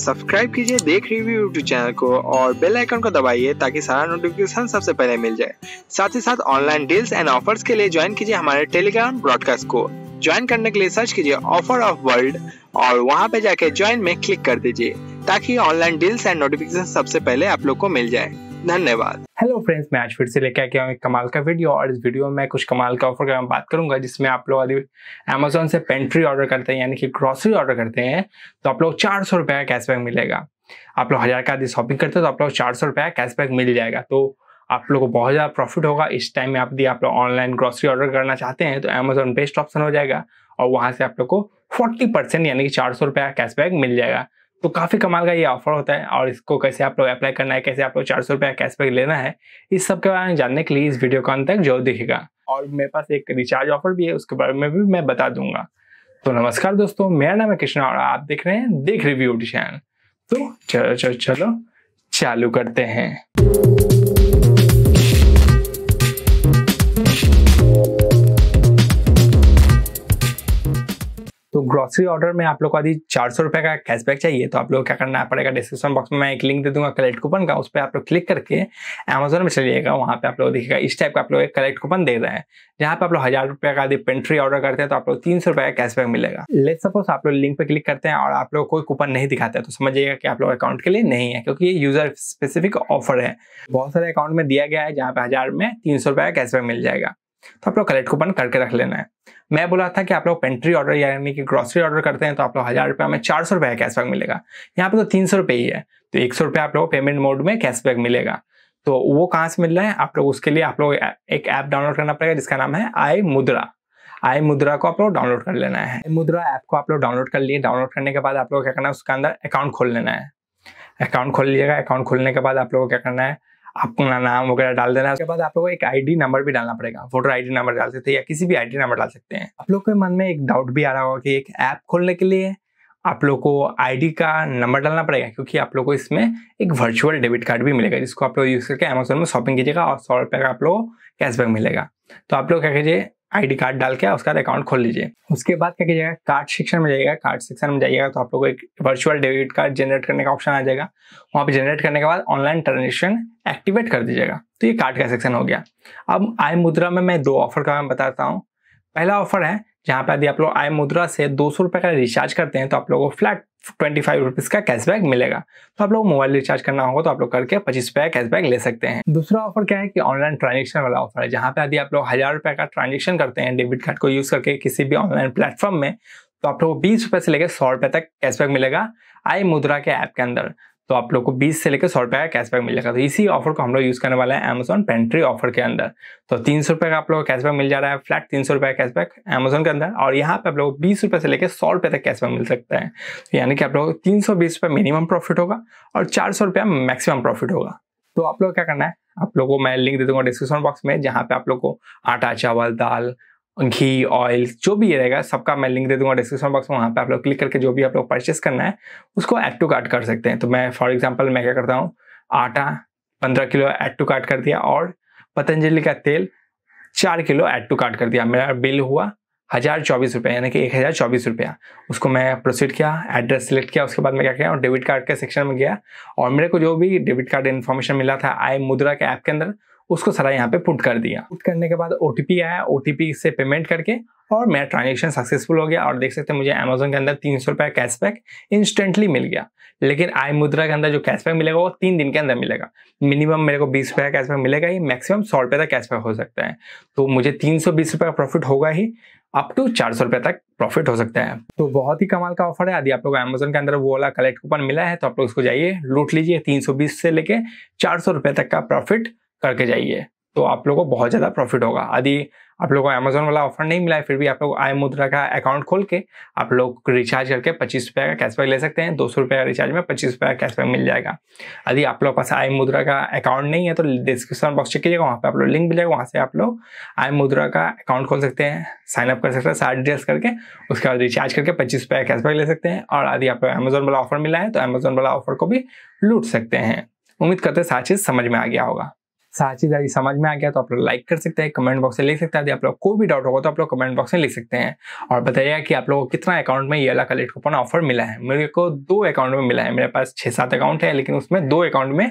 subscribe कीजिए देख review YouTube channel को और बेल आइकन को दबाइए ताकि सारा नोटिफिकेशन सबसे पहले मिल जाए साथ ही साथ ऑनलाइन डील्स एंड ऑफर्स के लिए ज्वाइन कीजिए हमारे टेलीग्राम ब्रॉडकास्ट को ज्वाइन करने के लिए सर्च कीजिए ऑफर ऑफ वर्ल्ड और वहाँ पे जाके ज्वाइन में क्लिक कर दीजिए ताकि ऑनलाइन डील्स एंड नोटिफिकेशन सबसे पहले आप लोग को मिल जाए धन्यवाद हेलो फ्रेंड्स मैं आज फिर से लेकर आया एक कमाल का वीडियो और इस वीडियो में कुछ कमाल का ऑफर में बात करूंगा जिसमें आप लोग अभी अमेजोन से पेंट्री ऑर्डर करते हैं यानी कि ग्रोसरी ऑर्डर करते हैं तो आप लोग चार सौ रुपया का कैशबैक मिलेगा आप लोग हज़ार का आदि शॉपिंग करते हो तो आप लोग चार सौ रुपया का कैशबैक मिल जाएगा तो आप लोग को बहुत ज़्यादा प्रॉफिट होगा इस टाइम में आप यदि आप लोग ऑनलाइन ग्रोसरी ऑर्डर करना चाहते हैं तो अमेजोन बेस्ट ऑप्शन हो जाएगा और वहाँ से आप लोग को फोर्टी परसेंट यानी कि चार सौ रुपया का कैशबैक मिल जाएगा तो काफ़ी कमाल का ये ऑफर होता है और इसको कैसे आप लोग अप्लाई करना है कैसे आप लोग चार सौ रुपया कैशबैक लेना है इस सब के बारे में जानने के लिए इस वीडियो को अंत तक जरूर दिखेगा और मेरे पास एक रिचार्ज ऑफर भी है उसके बारे में भी मैं बता दूंगा तो नमस्कार दोस्तों मेरा नाम है कृष्णा और आप देख रहे हैं देख रिव्यू चैनल तो चलो चलो चलो चालू करते हैं ग्रॉसरी ऑर्डर में आप लोग को यदि चार सौ रुपये का कैशबैक चाहिए तो आप लोग क्या करना पड़ेगा डिस्क्रिप्शन बॉक्स में मैं एक लिंक दे दूंगा कलेक्ट कूपन का उस पर आप लोग क्लिक करके अमेजोन में चलिएगा वहाँ पे आप लोग देखिएगा इस टाइप का आप लोग एक कलेक्ट कूपन दे रहे हैं जहाँ पे आप लोग हज़ार रुपये का यदि पेंट्री ऑर्डर करते हैं तो आप लोग तीन सौ रुपये का कैशबैक मिलेगा लेट सपोज आप लोग लिंक पर क्लिक करते हैं और आप लोग कोई कूपन नहीं दिखाते तो समझिएगा कि आप लोग अकाउंट के लिए नहीं है क्योंकि ये यूजर स्पेसिफिक ऑफर है बहुत सारे अकाउंट में दिया गया है जहाँ पे हज़ार में तीन सौ रुपये का कैशबैक मिल जाएगा तो आप लोग कलेक्ट कूपन करके रख लेना है मैं बोला था कि आप लोग पेंट्री ऑर्डर यानी कि ग्रॉसरी ऑर्डर करते हैं तो आप लोग हज़ार रुपये में चार सौ रुपये का कैशबैक मिलेगा यहाँ पे तो तीन सौ रुपये ही है तो एक सौ रुपये आप लोग पेमेंट मोड में कैशबैक मिलेगा तो वो कहाँ से मिल रहा है आप लोग उसके लिए आप लोग एक ऐप डाउनलोड करना पड़ेगा जिसका नाम है आई मुद्रा आई मुद्रा को आप लोग डाउनलोड कर लेना है मुद्रा ऐप को आप लोग डाउनलोड कर लिए डाउनलोड करने के बाद आप लोग क्या करना है उसके अंदर अकाउंट खोल लेना है अकाउंट खोल लीजिएगा अकाउंट खोलने के बाद आप लोगों को क्या करना है आपको ना नाम वगैरह डाल देना है उसके बाद आप लोग को एक आईडी नंबर भी डालना पड़ेगा फोटो आईडी नंबर डाल सकते हैं या किसी भी आईडी नंबर डाल सकते हैं आप लोग के मन में एक डाउट भी आ रहा होगा कि एक ऐप खोलने के लिए आप लोग को आईडी का नंबर डालना पड़ेगा क्योंकि आप लोग को इसमें एक वर्चुअल डेबिट कार्ड भी मिलेगा जिसको आप लोग यूज़ करके अमेजोन में शॉपिंग कीजिएगा और सौ रुपये का आप लोग कैशबैक मिलेगा तो आप लोग क्या कीजिए आईडी कार्ड डाल के उसका अकाउंट खोल लीजिए उसके बाद क्या कीजिएगा कार्ड सेक्शन में जाइएगा कार्ड सेक्शन में जाइएगा तो आप लोग को एक वर्चुअल डेबिट कार्ड जनरेट करने का ऑप्शन आ जाएगा वहाँ पे जनरेट करने के बाद ऑनलाइन ट्रांजेक्शन एक्टिवेट कर दीजिएगा तो ये कार्ड का सेक्शन हो गया अब आई मुद्रा में मैं दो ऑफर का मैं बताता हूँ पहला ऑफर है जहाँ पर यदि आप लोग आई मुद्रा से दो सौ रुपये का रिचार्ज करते हैं तो आप लोगों को फ्लैट ट्वेंटी फाइव रुपीज़ का कैशबैक मिलेगा तो आप लोग मोबाइल रिचार्ज करना होगा तो आप लोग करके पच्चीस रुपये का कैशबैक ले सकते हैं दूसरा ऑफर क्या है कि ऑनलाइन ट्रांजेक्शन वाला ऑफर है जहाँ पर यदि आप लोग हज़ार रुपये का ट्रांजेक्शन करते हैं डेबिट कार्ड को यूज़ करके किसी भी ऑनलाइन प्लेटफॉर्म में तो आप लोगों को बीस रुपये से लेकर सौ रुपये तक कैशबैक मिलेगा आई मुद्रा के ऐप के अंदर तो आप लोग को बीस से लेकर सौ रुपये का कैशबैक मिल जाएगा तो इसी ऑफर को हम लोग यूज़ करने वाले हैं अमेजोन पेंट्री ऑफर के अंदर तो तीन सौ रुपये का आप लोग को कैशबैक मिल जा रहा है फ्लैट तीन सौ रुपये का कैशबैक अमेजोन के अंदर और यहाँ पे आप लोग बीस रुपये से लेकर सौ रुपये तक कैशबैक मिल सकता है तो यानी कि आप लोग को तीन सौ बीस रुपये मिनिमम प्रॉफिट होगा और चार सौ रुपया मैक्सिमम प्रॉफिट होगा तो आप लोग क्या करना है आप लोग को मैं लिंक दे दूंगा डिस्क्रिप्शन बॉक्स में जहाँ पे आप लोग को आटा चावल दाल घी ऑयल जो भी रहेगा सबका मैं लिंक दे दूंगा डिस्क्रिप्शन बॉक्स में वहाँ पे आप लोग क्लिक करके जो भी आप लोग परचेस करना है उसको एड टू कार्ट कर सकते हैं तो मैं फॉर एग्जाम्पल मैं क्या करता हूँ आटा पंद्रह किलो एड टू कार्ट कर दिया और पतंजलि का तेल चार किलो एड टू कार्ट कर दिया मेरा बिल हुआ हज़ार चौबीस रुपये यानी कि एक हज़ार चौबीस रुपया उसको मैं प्रोसीड किया एड्रेस सेलेक्ट किया उसके बाद मैं क्या किया और डेबिट कार्ड के सेक्शन में गया और मेरे को जो भी डेबिट कार्ड इन्फॉर्मेशन मिला था आई मुद्रा के ऐप के अंदर उसको सारा यहाँ पे पुट कर दिया पुट करने के बाद ओ आया ओ से पेमेंट करके और मेरा ट्रांजेक्शन सक्सेसफुल हो गया और देख सकते हैं मुझे अमेजोन के अंदर तीन सौ रुपया कैशबैक इंस्टेंटली मिल गया लेकिन आई मुद्रा के अंदर जो कैशबैक मिलेगा वो तीन दिन के अंदर मिलेगा मिनिमम मेरे को बीस रुपये का कैशबैक मिलेगा ही मैक्सिमम सौ रुपये तक कैशबैक हो सकता है तो मुझे तीन सौ बीस रुपये का प्रॉफिट होगा ही अप टू चार सौ रुपये तक प्रॉफिट हो सकता है तो बहुत ही कमाल का ऑफर है यदि आप लोग अमेजोन के अंदर वो वाला कलेक्ट कूपन मिला है तो आप लोग उसको जाइए लूट लीजिए तीन सौ बीस से लेके चार सौ तक का प्रॉफिट करके जाइए तो आप लोगों को बहुत ज़्यादा प्रॉफिट होगा यदि आप लोगों को अमेजोन वाला ऑफर नहीं मिला है फिर भी आप लोग आई मुद्रा का अकाउंट खोल के आप लोग रिचार्ज करके पच्चीस रुपये का कैशबैक ले सकते हैं दो सौ रुपये का रिचार्ज में पच्चीस रुपये का कैशबैक मिल जाएगा यदि आप लोग पास आई मुद्रा का अकाउंट नहीं है तो डिस्क्रिप्शन बॉक्स चेक कीजिएगा वहाँ पर आप लोग लिंक मिल जाएगा वहाँ से आप लोग आई मुद्रा का अकाउंट खोल सकते हैं साइनअप कर सकते हैं सारे डिटेल्स करके उसके बाद रिचार्ज करके पच्चीस रुपये का कैशबैक ले सकते हैं और यदि आपको अमेजोन वाला ऑफर मिला है तो अमेजोन वाला ऑफर को भी लूट सकते हैं उम्मीद करते सारी चीज़ समझ में आ गया होगा साझेदारी समझ में आ गया तो आप लोग लाइक कर सकते हैं कमेंट बॉक्स में लिख सकते हैं यदि आप लोग कोई भी डाउट होगा तो आप लोग कमेंट बॉक्स में लिख सकते हैं और बताइएगा कि आप लोगों को कितना अकाउंट में ये अला कलेक्ट कूपन ऑफर मिला है मेरे को दो अकाउंट में मिला है मेरे पास छः सात अकाउंट है लेकिन उसमें दो अकाउंट में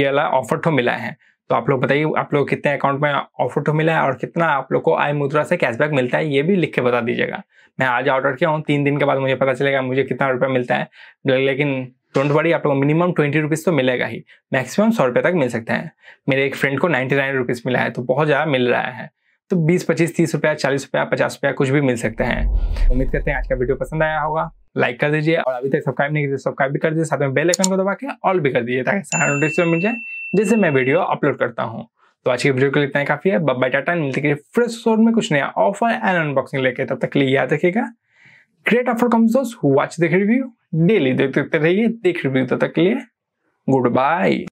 ये अला ऑफर तो मिला है तो आप लोग बताइए आप लोग कितने अकाउंट में ऑफर तो मिला है और कितना आप लोग को आई मुद्रा से कैशबैक मिलता है ये भी लिख के बता दीजिएगा मैं आज ऑर्डर किया हूँ तीन दिन के बाद मुझे पता चलेगा मुझे कितना रुपया मिलता है लेकिन डोंट वरी आप लोग मिनिमम ट्वेंटी रुपीज़ तो मिलेगा ही मैक्सिमम सौ रुपये तक मिल सकते हैं मेरे एक फ्रेंड को नाइन्टी नाइन रुपीज़ मिला है तो बहुत ज़्यादा मिल रहा है तो बीस पच्चीस तीस रुपया चालीस रुपया पचास रुपया कुछ भी मिल सकते हैं उम्मीद करते हैं आज का वीडियो पसंद आया होगा लाइक कर दीजिए और अभी तक सब्सक्राइब नहीं कीजिए सब्सक्राइब तो भी कर दीजिए साथ में बेल आइकन को दबा के ऑल भी कर दीजिए ताकि सारा नोटिफिकेशन मिल जाए जिससे मैं वीडियो अपलोड करता हूँ तो आज की वीडियो के लिए इतना काफी है बब्बा टाटा मिलते फ्रेश में कुछ नया ऑफर एंड अनबॉक्सिंग लेके तब तक लिए याद रखेगा ग्रेट ऑफर कम्स दोस वॉच देख रिव्यू डेली देखते रहिए देख रिव्यू तक के लिए गुड बाय